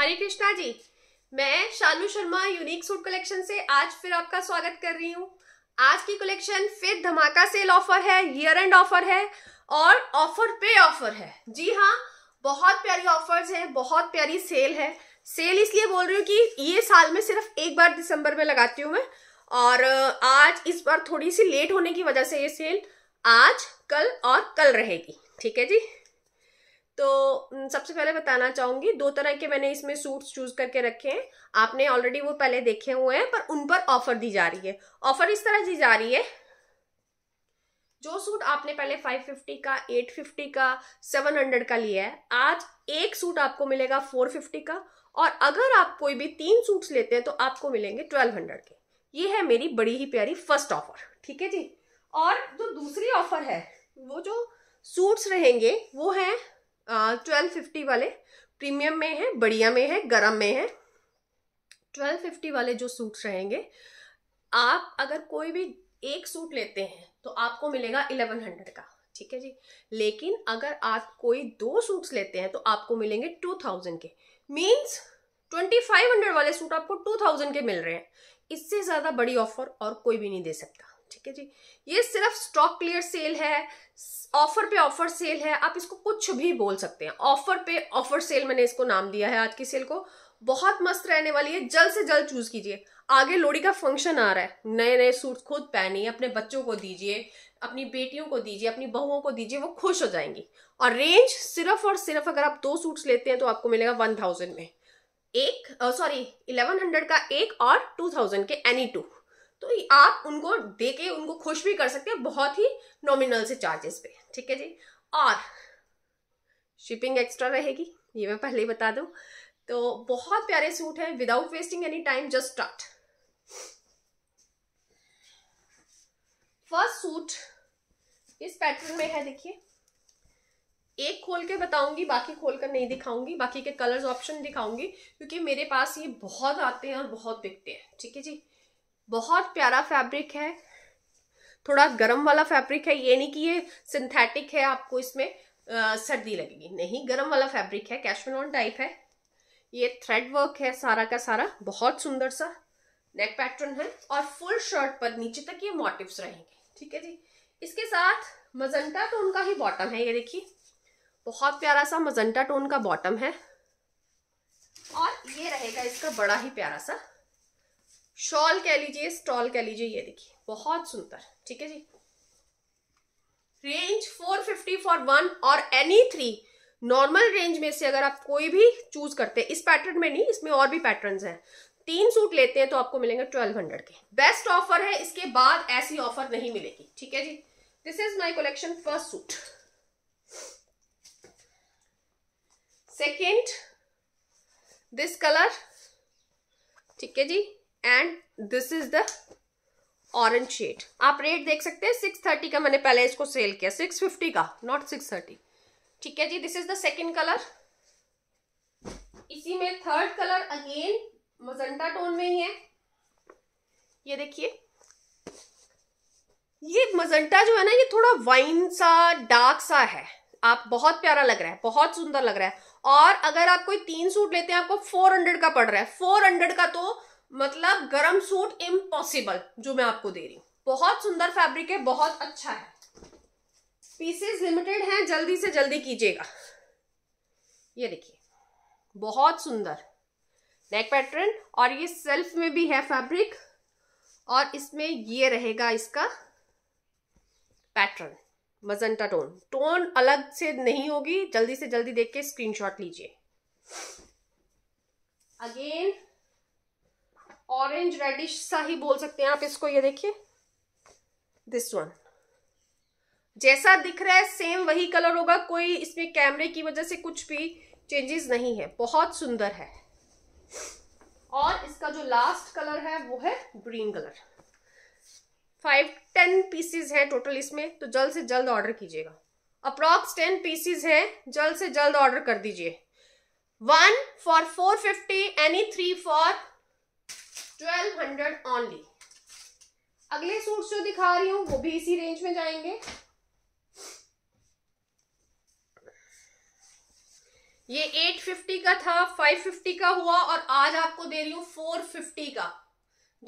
हरे कृष्णा जी मैं Shalu Sharma unique suit collection से आज फिर आपका स्वागत कर रही हूँ आज की कलेक्शन फिर धमाका सेल ऑफर है ईयर एंड ऑफर है और ऑफर पे ऑफर है जी हाँ बहुत प्यारी ऑफर्स हैं बहुत प्यारी सेल है सेल इसलिए बोल रही हूँ कि ये साल में सिर्फ एक बार दिसंबर में लगाती हूँ मैं और आज इस बार थोड़ी सी लेट होने की वजह से ये सेल आज कल और कल रहेगी ठीक है जी तो सबसे पहले बताना चाहूँगी दो तरह के मैंने इसमें सूट्स चूज करके रखे हैं आपने ऑलरेडी वो पहले देखे हुए हैं पर उन पर ऑफर दी जा रही है ऑफर इस तरह दी जा रही है जो सूट आपने पहले 550 का 850 का 700 का लिया है आज एक सूट आपको मिलेगा 450 का और अगर आप कोई भी तीन सूट्स लेते हैं तो आपको मिलेंगे 1200 के ये है मेरी बड़ी ही प्यारी फर्स्ट ऑफर ठीक है जी और जो दूसरी ऑफर है वो जो सूट्स रहेंगे वो हैं ट्वेल्व फिफ्टी वाले प्रीमियम में है बढ़िया में है गरम में है ट्वेल्व फिफ्टी वाले जो सूट रहेंगे आप अगर कोई भी एक सूट लेते हैं तो आपको मिलेगा इलेवन हंड्रेड का ठीक है जी लेकिन अगर आप कोई दो सूट्स लेते हैं तो आपको मिलेंगे टू थाउजेंड के मीन्स ट्वेंटी फाइव हंड्रेड वाले सूट आपको टू थाउजेंड के मिल रहे हैं इससे ज़्यादा बड़ी ऑफर और कोई भी नहीं दे सकता ठीक है जी ये सिर्फ स्टॉक क्लियर सेल है ऑफर पे ऑफर सेल है आप इसको कुछ भी बोल सकते हैं ऑफर पे ऑफर सेल मैंने इसको नाम दिया है आज की सेल को बहुत मस्त रहने वाली है जल्द से जल्द चूज कीजिए आगे लोड़ी का फंक्शन आ रहा है नए नए सूट खुद पहनिए अपने बच्चों को दीजिए अपनी बेटियों को दीजिए अपनी बहुओं को दीजिए वो खुश हो जाएंगी और रेंज सिर्फ और सिर्फ अगर आप दो सूट्स लेते हैं तो आपको मिलेगा वन थाउजेंड में एक सॉरी इलेवन हंड्रेड का एक और टू थाउजेंड के एनी टू तो आप उनको दे के उनको खुश भी कर सकते हैं बहुत ही नॉमिनल से चार्जेस पे ठीक है जी और शिपिंग एक्स्ट्रा रहेगी ये मैं पहले ही बता दूं तो बहुत प्यारे सूट है without wasting any time just start first suit इस पैटर्न में है देखिए एक खोल के बताऊंगी बाकी खोल कर नहीं दिखाऊंगी बाकी के कलर्स ऑप्शन दिखाऊंगी क्योंकि मेरे पास ये बहुत आते हैं और बहुत बिकते हैं ठीक है जी बहुत प्यारा फैब्रिक है थोड़ा गर्म वाला फैब्रिक है ये नहीं कि ये सिंथेटिक है आपको इसमें आ, सर्दी लगेगी नहीं गर्म वाला फैब्रिक है कैशमेलॉन टाइप है ये थ्रेड वर्क है सारा का सारा बहुत सुंदर सा नेक पैटर्न है और फुल शर्ट पर नीचे तक ये मोटिव्स रहेंगे ठीक है जी इसके साथ मजंटा टोन का ही बॉटम है ये देखिए बहुत प्यारा सा मजंटा टोन का बॉटम है और ये रहेगा इसका बड़ा ही प्यारा सा शॉल कह लीजिए स्टॉल कह लीजिए ये देखिए बहुत सुंदर ठीक है जी रेंज 450 फॉर वन और एनी थ्री नॉर्मल रेंज में से अगर आप कोई भी चूज करते हैं इस पैटर्न में नहीं इसमें और भी पैटर्न्स हैं तीन सूट लेते हैं तो आपको मिलेंगे ट्वेल्व हंड्रेड के बेस्ट ऑफर है इसके बाद ऐसी ऑफर नहीं मिलेगी ठीक है जी this is my collection first suit second this colour ठीक है जी and this is the orange shade आप रेट देख सकते हैं सिक्स थर्टी का मैंने पहले इसको सेल किया सिक्स फिफ्टी का नॉट सिक्स थर्टी ठीक है जी this is the second colour इसी में third colour again magenta tone में ही है ये देखिए ये मजंटा जो है ना ये थोड़ा वाइन सा डार्क सा है आप बहुत प्यारा लग रहा है बहुत सुंदर लग रहा है और अगर आप कोई तीन सूट लेते हैं आपको फोर हंड्रेड का पड़ रहा है फोर हंड्रेड का तो मतलब गर्म सूट इम्पॉसिबल जो मैं आपको दे रही हूँ बहुत सुंदर फैब्रिक है बहुत अच्छा है पीसेस लिमिटेड हैं जल्दी से जल्दी कीजिएगा ये देखिए बहुत सुंदर नेक पैटर्न और ये सेल्फ में भी है फैब्रिक और इसमें ये रहेगा इसका पैटर्न मजंटा टोन टोन अलग से नहीं होगी जल्दी से जल्दी देख के स्क्रीनशॉट लीजिए अगेन ऑरेंज रेडिश सा ही बोल सकते हैं आप इसको ये देखिए दिस वन जैसा दिख रहा है सेम वही कलर होगा कोई इसमें कैमरे की वजह से कुछ भी चेंजेस नहीं है बहुत सुंदर है और इसका जो लास्ट कलर है वो है green colour five ten pieces हैं टोटल इसमें तो जल्द से जल्द ऑर्डर कीजिएगा अप्रॉक्स टेन पीसेज हैं जल्द से जल्द ऑर्डर कर दीजिए one for four fifty any three for twelve hundred only अगले सूट्स जो दिखा रही हूँ वो भी इसी रेंज में जाएंगे ये एट फिफ्टी का था फाइव फिफ्टी का हुआ और आज आपको दे रही हूँ फोर फिफ्टी का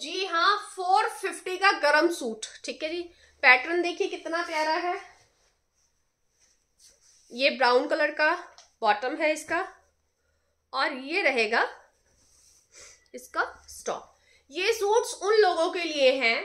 जी हाँ फोर फिफ्टी का गरम सूट ठीक है जी पैटर्न देखिए कितना प्यारा है ये ब्राउन कलर का बॉटम है इसका और ये रहेगा इसका स्टॉक ये सूट्स उन लोगों के लिए हैं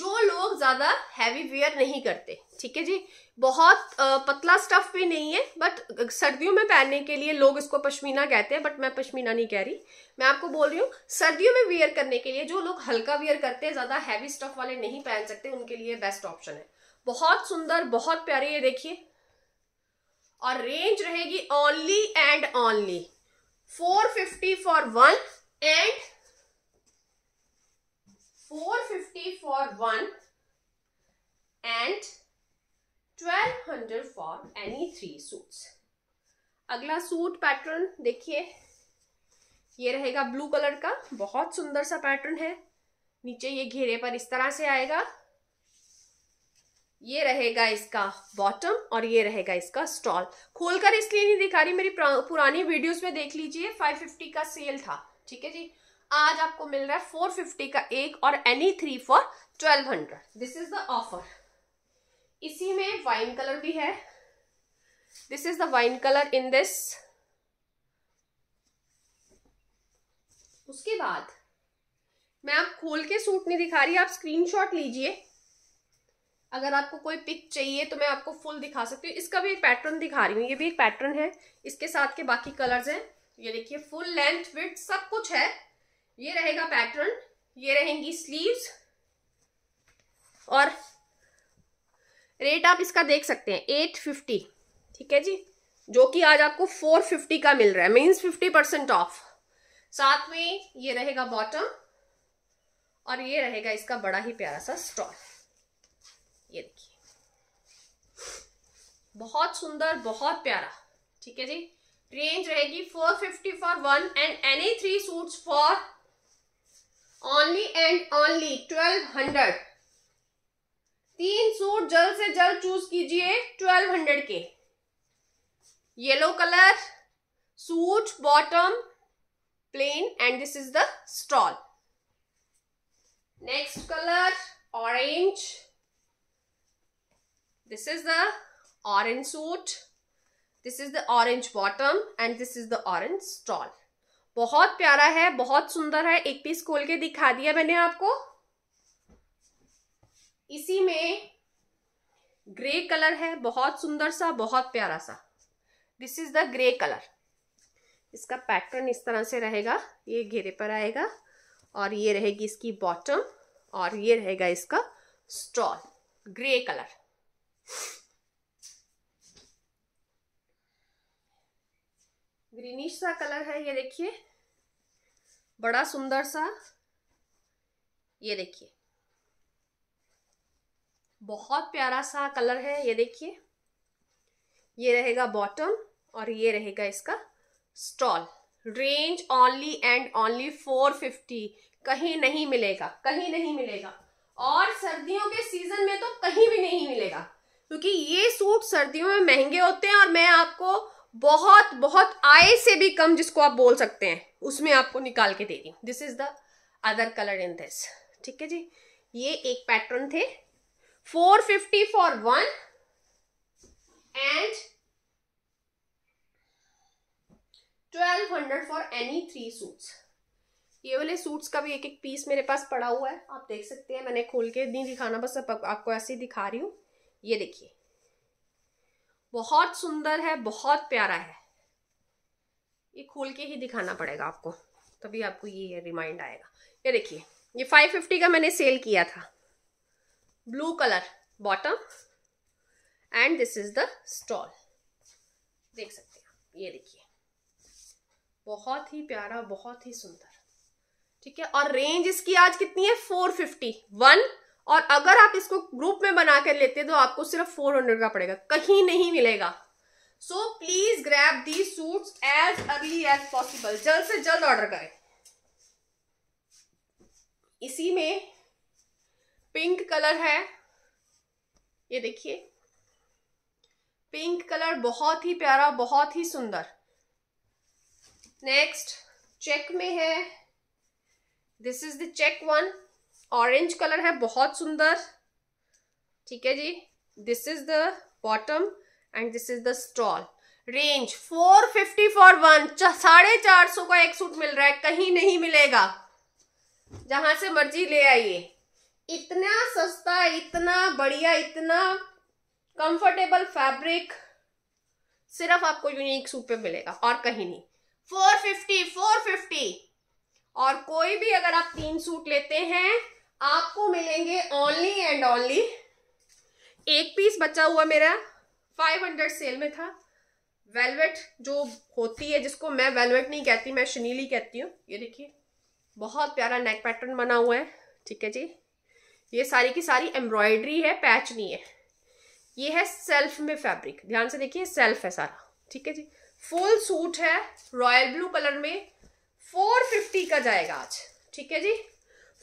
जो लोग ज़्यादा हैवी वेयर नहीं करते ठीक है जी बहुत पतला स्टफ भी नहीं है बट सर्दियों में पहनने के लिए लोग इसको पश्मीना कहते हैं बट मैं पश्मीना नहीं कह रही मैं आपको बोल रही हूँ सर्दियों में वेयर करने के लिए जो लोग हल्का वेयर करते हैं ज़्यादा हैवी स्टफ वाले नहीं पहन सकते उनके लिए बेस्ट ऑप्शन है बहुत सुंदर बहुत प्यारे ये देखिए और रेंज रहेगी only and only four fifty for one and 450 for one and 1200 for any three suits. अगला सूट पैटर्न देखिए ये रहेगा ब्लू कलर का बहुत सुंदर सा पैटर्न है नीचे ये घेरे पर इस तरह से आएगा ये रहेगा इसका बॉटम और ये रहेगा इसका स्टॉल खोलकर इसलिए नहीं दिखा रही मेरी पुरानी वीडियोस में देख लीजिए 550 का सेल था ठीक है जी आज आपको मिल रहा है फोर फिफ्टी का एक और any three for twelve hundred this is the offer इसी में वाइन कलर भी है this is the wine colour in this उसके बाद मैं आप खोल के सूट नहीं दिखा रही आप स्क्रीनशॉट लीजिए अगर आपको कोई पिक चाहिए तो मैं आपको फुल दिखा सकती हूँ इसका भी एक पैटर्न दिखा रही हूँ ये भी एक पैटर्न है इसके साथ के बाकी कलर्स हैं ये देखिए फुल लेंथ विथ सब कुछ है ये रहेगा पैटर्न ये रहेंगी स्लीव्स और रेट आप इसका देख सकते हैं एट फिफ्टी ठीक है जी जो कि आज आपको फोर फिफ्टी का मिल रहा है मीन्स फिफ्टी परसेंट ऑफ साथ में ये रहेगा बॉटम और ये रहेगा इसका बड़ा ही प्यारा सा स्टॉल ये देखिए बहुत सुंदर बहुत प्यारा ठीक है जी रेंज रहेगी four fifty for one and any three suits for only and only twelve hundred तीन सूट जल्द से जल्द चूज कीजिए ट्वेल्व हंड्रेड के yellow colour suit bottom plain and this is the stole next colour orange this is the orange suit this is the orange bottom and this is the orange stole बहुत प्यारा है बहुत सुंदर है एक piece खोल के दिखा दिया मैंने आपको इसी में ग्रे कलर है बहुत सुंदर सा बहुत प्यारा सा this is the grey colour इसका पैटर्न इस तरह से रहेगा ये घेरे पर आएगा और ये रहेगी इसकी बॉटम और ये रहेगा इसका स्टॉल ग्रे कलर ग्रीनिश सा कलर है ये देखिए बड़ा सुंदर सा ये देखिए बहुत प्यारा सा कलर है ये देखिए ये रहेगा बॉटम और ये रहेगा इसका stole range only and only four fifty कहीं नहीं मिलेगा कहीं नहीं मिलेगा और सर्दियों के सीजन में तो कहीं भी नहीं मिलेगा क्योंकि ये सूट सर्दियों में महंगे होते हैं और मैं आपको बहुत बहुत आय से भी कम जिसको आप बोल सकते हैं उसमें आपको निकाल के दे दी this is the other colour in this ठीक है जी ये एक पैटर्न थे 450 for one and 1200 for any three suits ये वाले सूट्स का भी एक एक पीस मेरे पास पड़ा हुआ है आप देख सकते हैं मैंने खोल के नहीं दिखाना बस आपको ऐसे ही दिखा रही हूँ ये देखिए बहुत सुंदर है बहुत प्यारा है ये खोल के ही दिखाना पड़ेगा आपको तभी आपको ये रिमाइंड आएगा ये देखिए ये 550 का मैंने सेल किया था blue colour bottom and this is the stole देख सकते हैं ये देखिए बहुत ही प्यारा बहुत ही सुंदर ठीक है और रेंज इसकी आज कितनी है 450 वन और अगर आप इसको ग्रुप में बना कर लेते तो आपको सिर्फ फोर हंड्रेड का पड़ेगा कहीं नहीं मिलेगा so please grab the suit as early as possible जल्द से जल्द ऑर्डर करें इसी में पिंक कलर है ये देखिए पिंक कलर बहुत ही प्यारा बहुत ही सुंदर नेक्स्ट चेक में है this is the check one orange colour है बहुत सुंदर ठीक है जी this is the bottom and this is the stole range four fifty for one साढ़े चार सौ का एक सूट मिल रहा है कहीं नहीं मिलेगा जहां से मर्जी ले आइए इतना सस्ता इतना बढ़िया इतना कंफर्टेबल फैब्रिक सिर्फ आपको यूनिक सूट पे मिलेगा और कहीं नहीं फोर फिफ्टी फोर फिफ्टी और कोई भी अगर आप तीन सूट लेते हैं आपको मिलेंगे ओनली एंड ओनली एक पीस बचा हुआ मेरा 500 सेल में था वेलवेट जो होती है जिसको मैं वेलवेट नहीं कहती मैं शनीली कहती हूँ ये देखिए बहुत प्यारा नेक पैटर्न बना हुआ है ठीक है जी ये सारी की सारी एम्ब्रॉयडरी है पैच नहीं है ये है सेल्फ में फैब्रिक ध्यान से देखिए सेल्फ है सारा ठीक है जी फुल सूट है रॉयल ब्लू कलर में फोर फिफ्टी का जाएगा आज ठीक है जी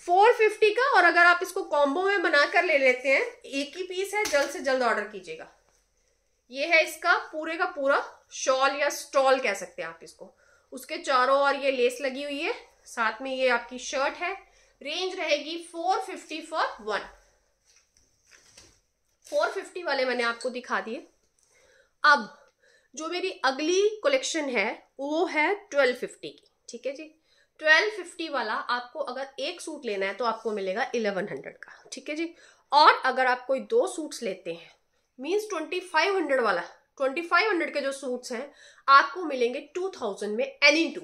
450 का और अगर आप इसको कॉम्बो में बनाकर ले लेते हैं एक ही पीस है जल्द से जल्द ऑर्डर कीजिएगा ये है इसका पूरे का पूरा शॉल या स्टॉल कह सकते हैं आप इसको उसके चारों और ये लेस लगी हुई है साथ में ये आपकी शर्ट है रेंज रहेगी 450 फॉर वन 450 वाले मैंने आपको दिखा दिए अब जो मेरी अगली कलेक्शन है वो है 1250 की ठीक है जी ट्वेल्व फिफ्टी वाला आपको अगर एक सूट लेना है तो आपको मिलेगा इलेवन हंड्रेड का ठीक है जी और अगर आप कोई दो सूट्स लेते हैं मीन्स ट्वेंटी फाइव हंड्रेड वाला ट्वेंटी फाइव हंड्रेड के जो सूट्स हैं आपको मिलेंगे टू थाउजेंड में एनी टू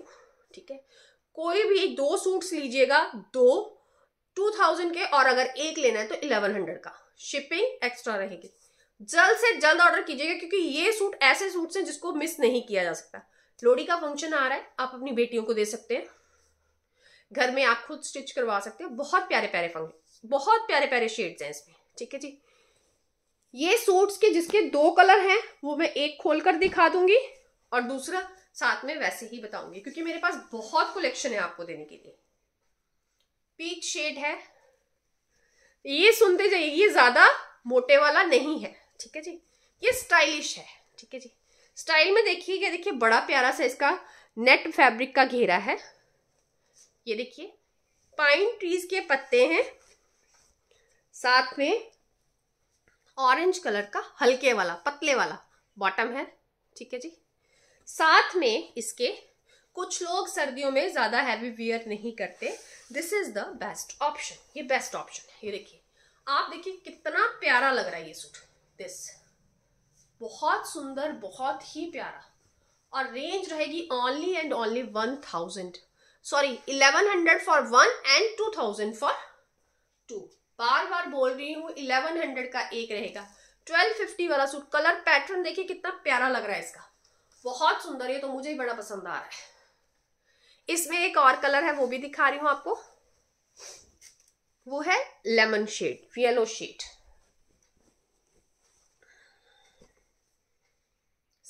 ठीक है कोई भी दो सूट्स लीजिएगा दो टू थाउजेंड के और अगर एक लेना है तो इलेवन हंड्रेड का शिपिंग एक्स्ट्रा रहेगी जल्द से जल्द ऑर्डर कीजिएगा क्योंकि ये सूट ऐसे सूट्स हैं जिसको मिस नहीं किया जा सकता लोहड़ी का फंक्शन आ रहा है आप अपनी बेटियों को दे सकते हैं घर में आप खुद स्टिच करवा सकते हो बहुत प्यारे प्यारे फंगे बहुत प्यारे प्यारे शेड्स हैं इसमें ठीक है जी ये सूट्स के जिसके दो कलर हैं वो मैं एक खोल कर दिखा दूंगी और दूसरा साथ में वैसे ही बताऊंगी क्योंकि मेरे पास बहुत कलेक्शन है आपको देने के लिए पीच शेड है ये सुनते जाइए ये ज्यादा मोटे वाला नहीं है ठीक है जी ये स्टाइलिश है ठीक है जी स्टाइल में देखिए देखिए बड़ा प्यारा सा इसका नेट फैब्रिक का घेरा है ये देखिए पाइन ट्रीज के पत्ते हैं साथ में ऑरेंज कलर का हल्के वाला पतले वाला बॉटम है ठीक है जी साथ में इसके कुछ लोग सर्दियों में ज़्यादा हैवी वियर नहीं करते this is the best option ये बेस्ट ऑप्शन है ये देखिए आप देखिए कितना प्यारा लग रहा है ये सूट दिस बहुत सुंदर बहुत ही प्यारा और रेंज रहेगी only and only one thousand sorry eleven hundred for one and two thousand for two बार बार बोल रही हूँ हंड्रेड का एक रहेगा ट्वेल्व फिफ्टी वाला सूट कलर पैटर्न देखिए कितना प्यारा लग रहा है इसका बहुत सुंदर है तो मुझे ही बड़ा पसंद आ रहा है इसमें एक और कलर है वो भी दिखा रही हूँ आपको वो है lemon shade yellow shade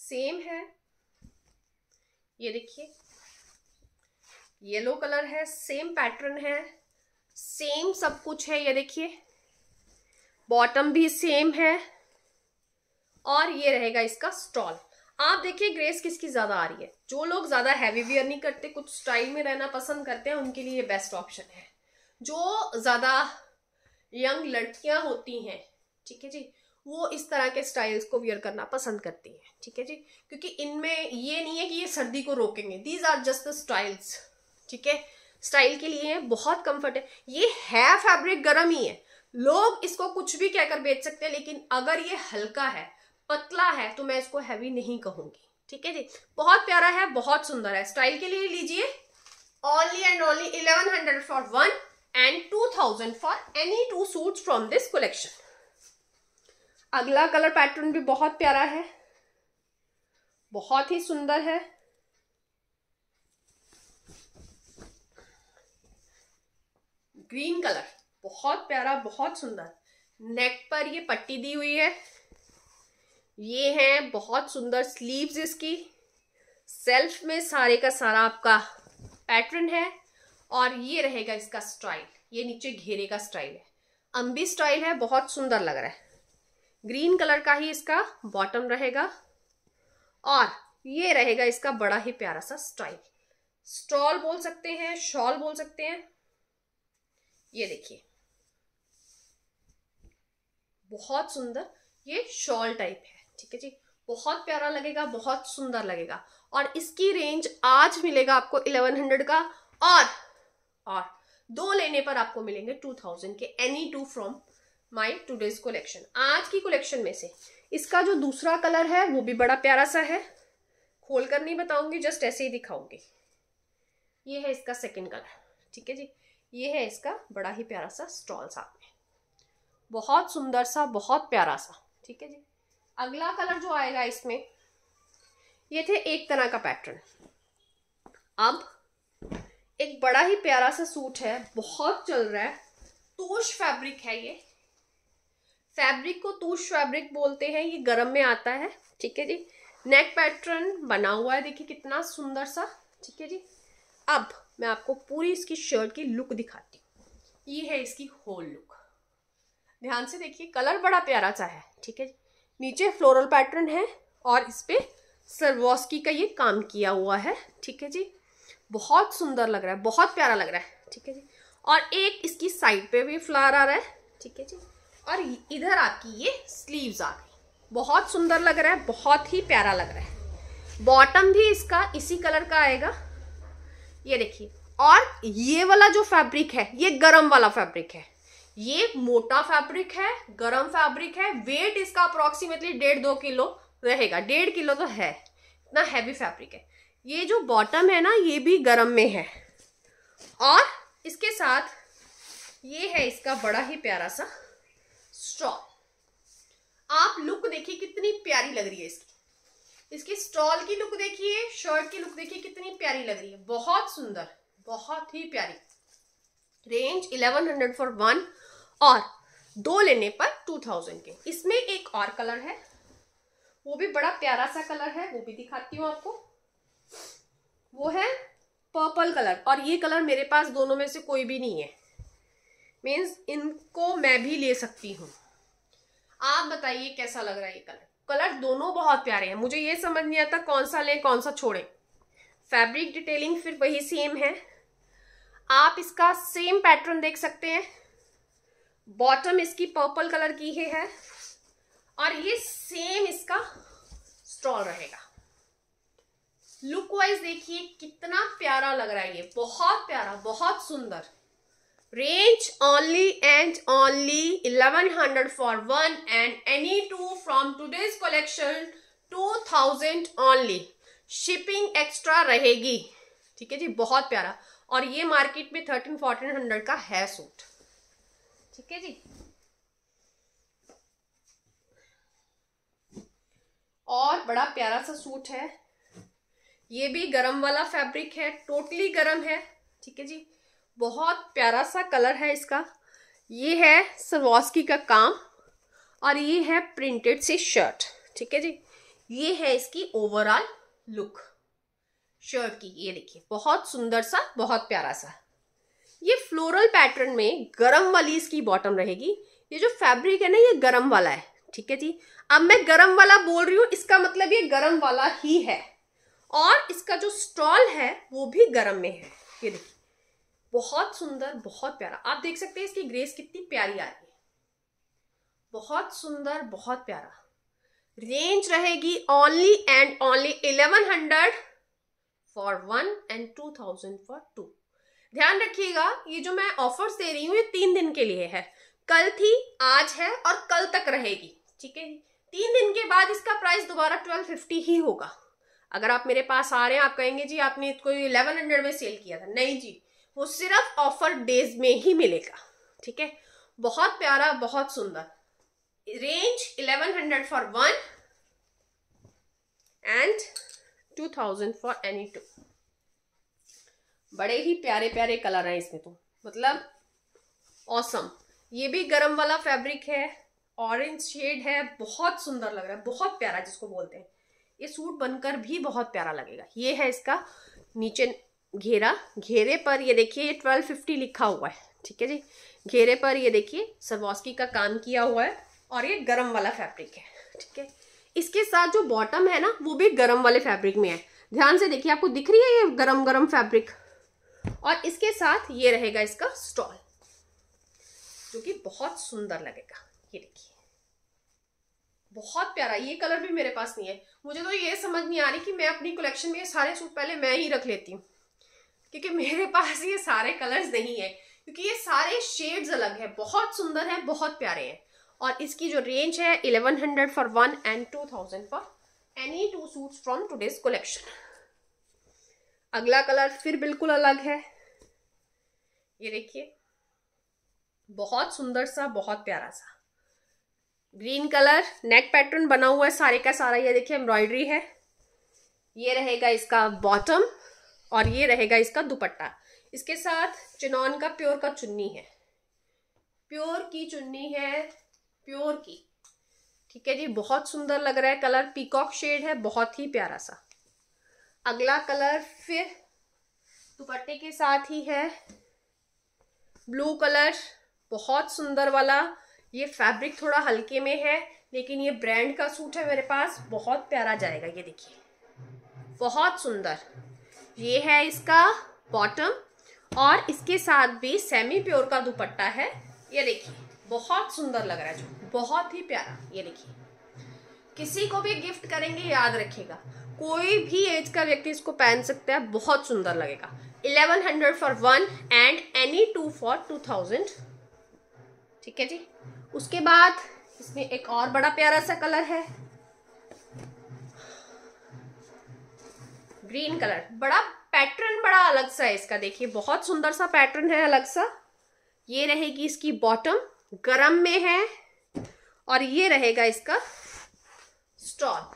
same है ये देखिए येलो कलर है सेम पैटर्न है सेम सब कुछ है ये देखिए बॉटम भी सेम है और ये रहेगा इसका स्टॉल आप देखिए ग्रेस किसकी ज़्यादा आ रही है जो लोग ज़्यादा हैवी वियर नहीं करते कुछ स्टाइल में रहना पसंद करते हैं उनके लिए बेस्ट ऑप्शन है जो ज़्यादा यंग लड़कियां होती हैं ठीक है जी वो इस तरह के स्टाइल्स को वियर करना पसंद करती हैं ठीक है जी क्योंकि इनमें ये नहीं है कि ये सर्दी को रोकेंगे these are just the styles ठीक है स्टाइल के लिए है बहुत कंफर्ट है ये है फैब्रिक गर्म ही है लोग इसको कुछ भी कहकर बेच सकते हैं लेकिन अगर ये हल्का है पतला है तो मैं इसको हैवी नहीं कहूंगी ठीक है जी बहुत प्यारा है बहुत सुंदर है स्टाइल के लिए लीजिए only and only eleven hundred for one and two thousand for any two suit from this collection अगला कलर पैटर्न भी बहुत प्यारा है बहुत ही सुंदर है ग्रीन कलर बहुत प्यारा बहुत सुंदर नेक पर ये पट्टी दी हुई है ये है बहुत सुंदर स्लीव्स इसकी सेल्फ में सारे का सारा आपका पैटर्न है और ये रहेगा इसका स्टाइल ये नीचे घेरे का स्टाइल है अम्बी स्टाइल है बहुत सुंदर लग रहा है ग्रीन कलर का ही इसका बॉटम रहेगा और ये रहेगा इसका बड़ा ही प्यारा सा स्टाइल स्टॉल बोल सकते हैं शॉल बोल सकते हैं ये देखिए बहुत सुंदर ये शॉल टाइप है ठीक है जी बहुत प्यारा लगेगा बहुत सुंदर लगेगा और इसकी रेंज आज मिलेगा आपको इलेवन हंड्रेड का और और दो लेने पर आपको मिलेंगे टू थाउजेंड के any two from my today's collection आज की कलेक्शन में से इसका जो दूसरा कलर है वो भी बड़ा प्यारा सा है खोल कर नहीं बताऊंगी जस्ट ऐसे ही दिखाऊंगी ये है इसका सेकेंड कलर ठीक है जी ये है इसका बड़ा ही प्यारा सा स्टॉल साथ में बहुत सुंदर सा बहुत प्यारा सा ठीक है जी अगला कलर जो आएगा इसमें ये थे एक तरह का पैटर्न अब एक बड़ा ही प्यारा सा सूट है बहुत चल रहा है तोश फैब्रिक है ये फैब्रिक को तोश फैब्रिक बोलते हैं ये गर्म में आता है ठीक है जी नेक पैटर्न बना हुआ है देखिए कितना सुंदर सा ठीक है जी अब मैं आपको पूरी इसकी शर्ट की लुक दिखाती हूँ ये है इसकी होल लुक ध्यान से देखिए कलर बड़ा प्यारा सा है ठीक है नीचे फ्लोरल पैटर्न है और इस पर सरवॉस्की का ये काम किया हुआ है ठीक है जी बहुत सुंदर लग रहा है बहुत प्यारा लग रहा है ठीक है जी और एक इसकी साइड पे भी फ्लावर आ रहा है ठीक है जी और इधर आपकी ये स्लीव्स आ गई बहुत सुंदर लग रहा है बहुत ही प्यारा लग रहा है बॉटम भी इसका इसी कलर का आएगा ये देखिए और ये वाला जो फैब्रिक है ये गरम वाला फैब्रिक है ये मोटा फैब्रिक है गरम फैब्रिक है वेट इसका अप्रोक्सीमेटली डेढ़ दो किलो रहेगा डेढ़ किलो तो है इतना हैवी फैब्रिक है ये जो बॉटम है ना ये भी गरम में है और इसके साथ ये है इसका बड़ा ही प्यारा सा स्ट्रॉ आप लुक देखिए कितनी प्यारी लग रही है इसकी इसकी स्टॉल की लुक देखिए शर्ट की लुक देखिए कितनी प्यारी लग रही है बहुत सुंदर बहुत ही प्यारी range eleven hundred for one और दो लेने पर टू थाउजेंड के इसमें एक और कलर है वो भी बड़ा प्यारा सा कलर है वो भी दिखाती हूँ आपको वो है पर्पल कलर और ये कलर मेरे पास दोनों में से कोई भी नहीं है मीन्स इनको मैं भी ले सकती हूँ आप बताइए कैसा लग रहा है ये कलर कलर दोनों बहुत प्यारे हैं मुझे ये समझ नहीं आता कौन सा लें कौन सा छोड़ें फैब्रिक डिटेलिंग फिर वही सेम है आप इसका सेम पैटर्न देख सकते हैं बॉटम इसकी पर्पल कलर की ही है और ये सेम इसका स्टॉल रहेगा लुक वाइज देखिए कितना प्यारा लग रहा है ये बहुत प्यारा बहुत सुंदर range only and only eleven hundred for one and any two from today's collection two thousand only shipping extra रहेगी ठीक है जी बहुत प्यारा और ये मार्केट में थर्टीन फोर्टीन हंड्रेड का है सूट ठीक है जी और बड़ा प्यारा सा सूट है ये भी गरम वाला फैब्रिक है टोटली गरम है ठीक है जी बहुत प्यारा सा कलर है इसका ये है सरवास्की का काम और ये है प्रिंटेड सी शर्ट ठीक है जी ये है इसकी ओवरऑल लुक शर्ट की ये देखिए बहुत सुंदर सा बहुत प्यारा सा ये फ्लोरल पैटर्न में गरम वाली इसकी बॉटम रहेगी ये जो फैब्रिक है ना ये गरम वाला है ठीक है जी अब मैं गरम वाला बोल रही हूँ इसका मतलब ये गरम वाला ही है और इसका जो स्टॉल है वो भी गरम में है ये देखिए बहुत सुंदर बहुत प्यारा आप देख सकते हैं इसकी ग्रेस कितनी प्यारी आ रही है बहुत सुंदर बहुत प्यारा रेंज रहेगी only and only eleven hundred for one and two thousand for two ध्यान रखिएगा ये जो मैं ऑफर्स दे रही हूँ ये तीन दिन के लिए है कल थी आज है और कल तक रहेगी ठीक है तीन दिन के बाद इसका प्राइस दोबारा ट्वेल्व फिफ्टी ही होगा अगर आप मेरे पास आ रहे हैं आप कहेंगे जी आपने इसको इलेवन हंड्रेड में सेल किया था नहीं जी वो सिर्फ ऑफर डेज में ही मिलेगा ठीक है बहुत प्यारा बहुत सुंदर range eleven hundred for one and two thousand for any two बड़े ही प्यारे प्यारे कलर हैं इसमें तो मतलब ऑसम awesome. ये भी गरम वाला फैब्रिक है ऑरेंज शेड है बहुत सुंदर लग रहा है बहुत प्यारा जिसको बोलते हैं ये सूट बनकर भी बहुत प्यारा लगेगा ये है इसका नीचे घेरा घेरे पर ये देखिए ये ट्वेल्व फिफ्टी लिखा हुआ है ठीक है जी घेरे पर ये देखिए सवॉस्की का काम किया हुआ है और ये गरम वाला फैब्रिक है ठीक है इसके साथ जो बॉटम है ना वो भी गरम वाले फैब्रिक में है ध्यान से देखिए आपको दिख रही है ये गरम गरम फैब्रिक और इसके साथ ये रहेगा इसका स्टॉल जो कि बहुत सुंदर लगेगा ये देखिए बहुत प्यारा ये कलर भी मेरे पास नहीं है मुझे तो ये समझ नहीं आ रही कि मैं अपनी कलेक्शन में सारे सूट पहले मैं ही रख लेती हूँ क्योंकि मेरे पास ये सारे कलर्स नहीं है क्योंकि ये सारे शेड्स अलग है बहुत सुंदर है बहुत प्यारे हैं और इसकी जो रेंज है 1100 for one and 2000 for any two suits from today's collection अगला कलर फिर बिल्कुल अलग है ये देखिए बहुत सुंदर सा बहुत प्यारा सा ग्रीन कलर नेक पैटर्न बना हुआ है सारे का सारा ये देखिए एम्ब्रॉयडरी है ये रहेगा इसका बॉटम और ये रहेगा इसका दुपट्टा इसके साथ चिनॉन का प्योर का चुन्नी है प्योर की चुन्नी है प्योर की ठीक है जी बहुत सुंदर लग रहा है कलर पीकॉक शेड है बहुत ही प्यारा सा अगला कलर फिर दुपट्टे के साथ ही है ब्लू कलर बहुत सुंदर वाला ये फैब्रिक थोड़ा हल्के में है लेकिन ये ब्रांड का सूट है मेरे पास बहुत प्यारा जाएगा ये देखिए बहुत सुंदर ये है इसका बॉटम और इसके साथ भी सेमी प्योर का दुपट्टा है ये देखिए बहुत सुंदर लग रहा है जो बहुत ही प्यारा ये देखिए किसी को भी गिफ्ट करेंगे याद रखिएगा कोई भी एज का व्यक्ति इसको पहन सकता है बहुत सुंदर लगेगा eleven hundred for one and any two for two thousand ठीक है जी उसके बाद इसमें एक और बड़ा प्यारा सा कलर है ग्रीन कलर बड़ा पैटर्न बड़ा अलग सा है इसका देखिए बहुत सुंदर सा पैटर्न है अलग सा ये रहेगी इसकी बॉटम गरम में है और ये रहेगा इसका स्टॉल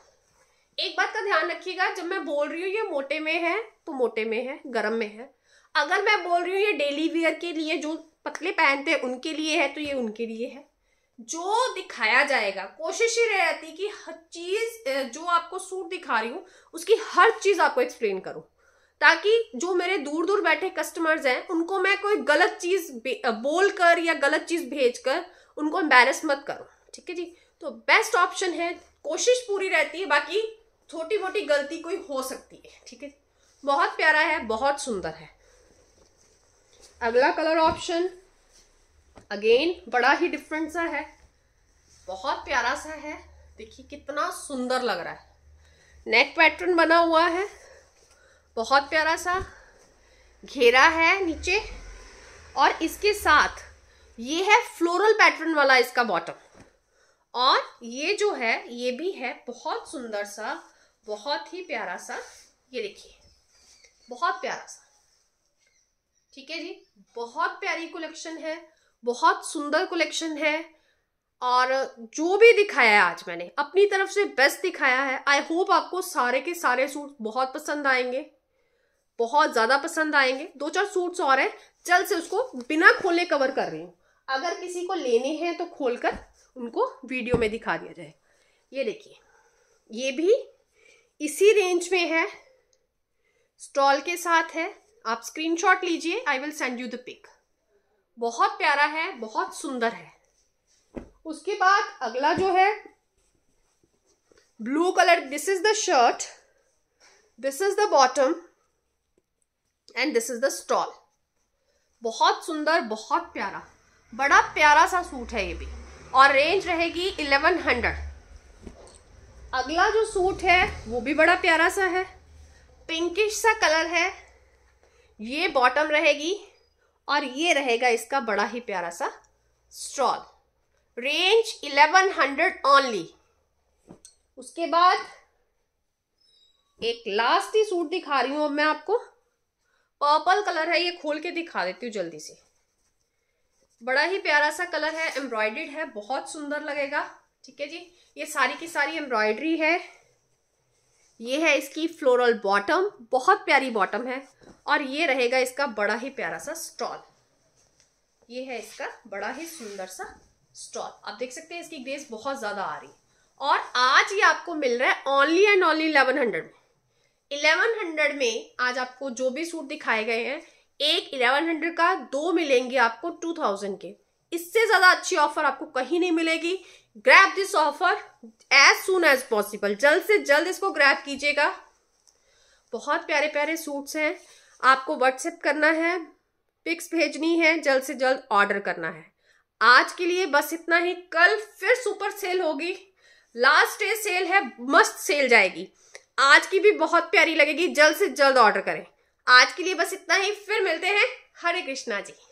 एक बात का ध्यान रखिएगा जब मैं बोल रही हूँ ये मोटे में है तो मोटे में है गरम में है अगर मैं बोल रही हूँ ये डेली वियर के लिए जो पतले पहनते हैं उनके लिए है तो ये उनके लिए है जो दिखाया जाएगा कोशिश ही रहती कि हर चीज जो आपको सूट दिखा रही हूँ उसकी हर चीज आपको एक्सप्लेन करूँ ताकि जो मेरे दूर दूर बैठे कस्टमर्स हैं उनको मैं कोई गलत चीज बोल कर या गलत चीज भेज कर उनको एम्बेरस मत करूँ ठीक है जी तो बेस्ट ऑप्शन है कोशिश पूरी रहती है बाकी छोटी मोटी गलती कोई हो सकती है ठीक है बहुत प्यारा है बहुत सुंदर है अगला कलर ऑप्शन अगेन बड़ा ही डिफरेंट सा है बहुत प्यारा सा है देखिए कितना सुंदर लग रहा है नेक पैटर्न बना हुआ है बहुत प्यारा सा घेरा है नीचे और इसके साथ ये है फ्लोरल पैटर्न वाला इसका बॉटम और ये जो है ये भी है बहुत सुंदर सा बहुत ही प्यारा सा ये देखिए बहुत प्यारा सा ठीक है जी बहुत प्यारी कलेक्शन है बहुत सुंदर कलेक्शन है और जो भी दिखाया है आज मैंने अपनी तरफ से बेस्ट दिखाया है आई होप आपको सारे के सारे सूट बहुत पसंद आएंगे बहुत ज़्यादा पसंद आएंगे दो चार सूट्स और हैं जल्द से उसको बिना खोले कवर कर रही हूँ अगर किसी को लेने हैं तो खोल कर उनको वीडियो में दिखा दिया जाए ये देखिए ये भी इसी रेंज में है स्टॉल के साथ है आप स्क्रीनशॉट लीजिए I will send you the pic बहुत प्यारा है बहुत सुंदर है उसके बाद अगला जो है blue colour this is the shirt this is the bottom and this is the stole बहुत सुंदर बहुत प्यारा बड़ा प्यारा सा सूट है ये भी और रेंज रहेगी इलेवन हंड्रेड अगला जो सूट है वो भी बड़ा प्यारा सा है पिंकिश सा कलर है ये बॉटम रहेगी और ये रहेगा इसका बड़ा ही प्यारा सा स्टॉल रेंज 1100 ओनली उसके बाद एक लास्ट ही सूट दिखा रही हूं अब मैं आपको पर्पल कलर है ये खोल के दिखा देती हूँ जल्दी से बड़ा ही प्यारा सा कलर है एम्ब्रॉयडेड है बहुत सुंदर लगेगा ठीक है जी ये सारी की सारी एम्ब्रॉयडरी है ये है इसकी फ्लोरल बॉटम बहुत प्यारी बॉटम है और ये रहेगा इसका बड़ा ही प्यारा सा स्टॉल ये है इसका बड़ा ही सुंदर सा स्टॉल आप देख सकते हैं इसकी ग्रेस बहुत ज़्यादा आ रही और आज ये आपको मिल रहा है only and only eleven hundred में इलेवन हंड्रेड में आज आपको जो भी सूट दिखाए गए हैं एक इलेवन हंड्रेड का दो मिलेंगे आपको टू थाउजेंड के इससे ज़्यादा अच्छी ऑफर आपको कहीं नहीं मिलेगी grab this offer as soon as possible जल्द से जल्द इसको ग्रैप कीजिएगा बहुत प्यारे प्यारे सूट्स हैं आपको व्हाट्सएप करना है पिक्स भेजनी है जल्द से जल्द ऑर्डर करना है आज के लिए बस इतना ही कल फिर सुपर सेल होगी लास्ट डे सेल है मस्त सेल जाएगी आज की भी बहुत प्यारी लगेगी जल्द से जल्द ऑर्डर करें आज के लिए बस इतना ही फिर मिलते हैं हरे कृष्णा जी